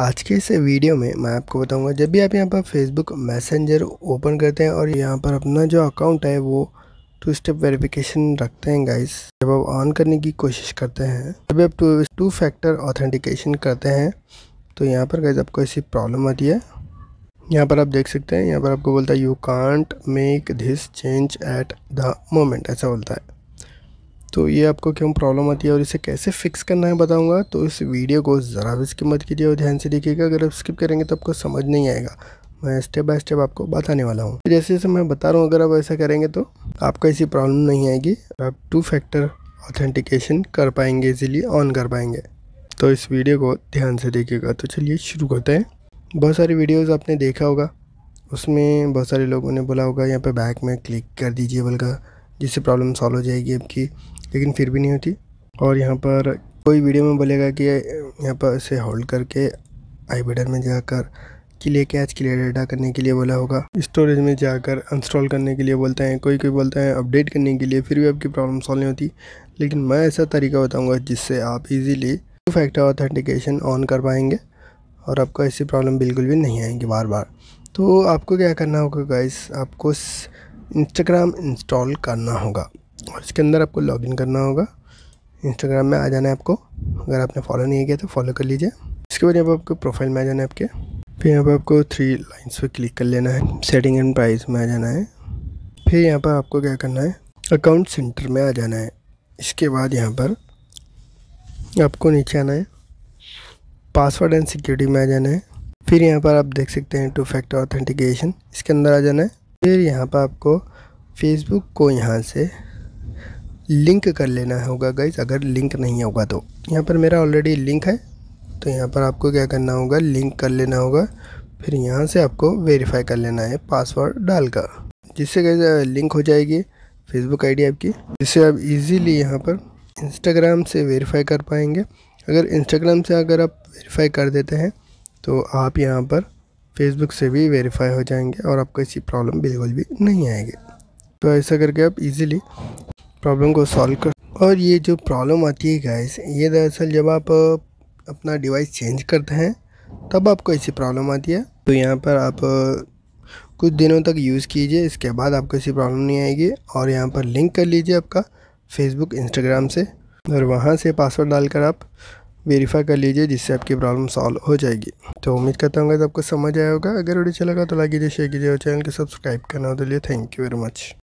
आज के इस वीडियो में मैं आपको बताऊंगा जब भी आप यहाँ पर फेसबुक मैसेंजर ओपन करते हैं और यहाँ पर अपना जो अकाउंट है वो टू स्टेप वेरिफिकेशन रखते हैं गाइस जब आप ऑन करने की कोशिश करते हैं जब आप टू टू फैक्टर ऑथेंटिकेशन करते हैं तो यहाँ पर गाइस आपको ऐसी प्रॉब्लम आती है यहाँ पर आप देख सकते हैं यहाँ पर आपको बोलता है you can't make this change at the moment ऐसा बोलता है तो ये आपको क्यों प्रॉब्लम आती है और इसे कैसे फिक्स करना है बताऊंगा तो इस वीडियो को ज़रा भी स्किप मत कीजिए और ध्यान से देखिएगा अगर आप स्किप करेंगे तो आपको समझ नहीं आएगा मैं स्टेप बाय स्टेप आपको बताने वाला हूँ जैसे जैसे मैं बता रहा हूँ अगर आप ऐसा करेंगे तो आपको ऐसी प्रॉब्लम नहीं आएगी आप टू फैक्टर ऑथेंटिकेशन कर पाएंगे इजीली ऑन कर पाएंगे तो इस वीडियो को ध्यान से देखिएगा तो चलिए शुरू करते हैं बहुत सारी वीडियोज़ आपने देखा होगा उसमें बहुत सारे लोगों ने बोला होगा यहाँ पर बैक में क्लिक कर दीजिए बल्कि जिससे प्रॉब्लम सॉल्व हो जाएगी आपकी लेकिन फिर भी नहीं होती और यहाँ पर कोई वीडियो में बोलेगा कि यहाँ पर इसे होल्ड करके आई बटन में जाकर क्लियर कैच क्लियर डाटा करने के लिए बोला होगा स्टोरेज में जाकर इंस्टॉल करने के लिए बोलते हैं कोई कोई बोलता है अपडेट करने के लिए फिर भी आपकी प्रॉब्लम सॉल्व नहीं होती लेकिन मैं ऐसा तरीका बताऊँगा जिससे आप easily two factor authentication on कर पाएंगे और आपको ऐसी प्रॉब्लम बिल्कुल भी नहीं आएंगी बार बार तो आपको क्या करना होगा गाइस आपको इंस्टाग्राम इंस्टॉल करना होगा और इसके अंदर आपको लॉगिन करना होगा इंस्टाग्राम में आ जाना है आपको अगर आपने फॉलो नहीं किया तो फॉलो कर लीजिए इसके बाद यहाँ पर आपको प्रोफाइल में आ जाना है आपके फिर यहाँ पर आपको थ्री लाइन्स पर क्लिक कर लेना है सेटिंग एंड प्राइस में आ जाना है फिर यहाँ पर आपको क्या करना है अकाउंट सेंटर में आ जाना है इसके बाद यहाँ पर आपको नीचे आना है पासवर्ड एंड सिक्योरिटी में आ जाना है फिर यहाँ पर आप देख सकते हैं टू फैक्टर ऑथेंटिकेशन इसके अंदर आ जाना है फिर यहाँ पर आपको फेसबुक को यहाँ से लिंक कर लेना होगा गाइज अगर लिंक नहीं होगा तो यहाँ पर मेरा ऑलरेडी लिंक है तो यहाँ पर आपको क्या करना होगा लिंक कर लेना होगा फिर यहाँ से आपको वेरीफाई कर लेना है पासवर्ड डालकर जिससे गैस लिंक हो जाएगी फेसबुक आईडी आपकी जिससे आप इजीली यहाँ पर इंस्टाग्राम से वेरीफाई कर पाएंगे अगर इंस्टाग्राम से अगर आप वेरीफाई कर देते हैं तो आप यहाँ पर फेसबुक से भी वेरीफाई हो जाएंगे और आपको ऐसी प्रॉब्लम बिल्कुल भी नहीं आएगी तो ऐसा करके आप इजीली प्रॉब्लम को सॉल्व कर और ये जो प्रॉब्लम आती है गैस ये दरअसल जब आप अपना डिवाइस चेंज करते हैं तब आपको ऐसी प्रॉब्लम आती है तो यहाँ पर आप कुछ दिनों तक यूज़ कीजिए इसके बाद आपको ऐसी प्रॉब्लम नहीं आएगी और यहाँ पर लिंक कर लीजिए आपका फेसबुक इंस्टाग्राम से और वहाँ से पासवर्ड डालकर आप वेरीफाई कर लीजिए जिससे आपकी प्रॉब्लम सॉल्व हो जाएगी तो उम्मीद करता हूँ आपको समझ आया होगा अगर वीडियो अच्छा लगा तो लाइक कीजिए शेयर कीजिए और चैनल को सब्सक्राइब करना हो तो लिए थैंक यू वेरी मच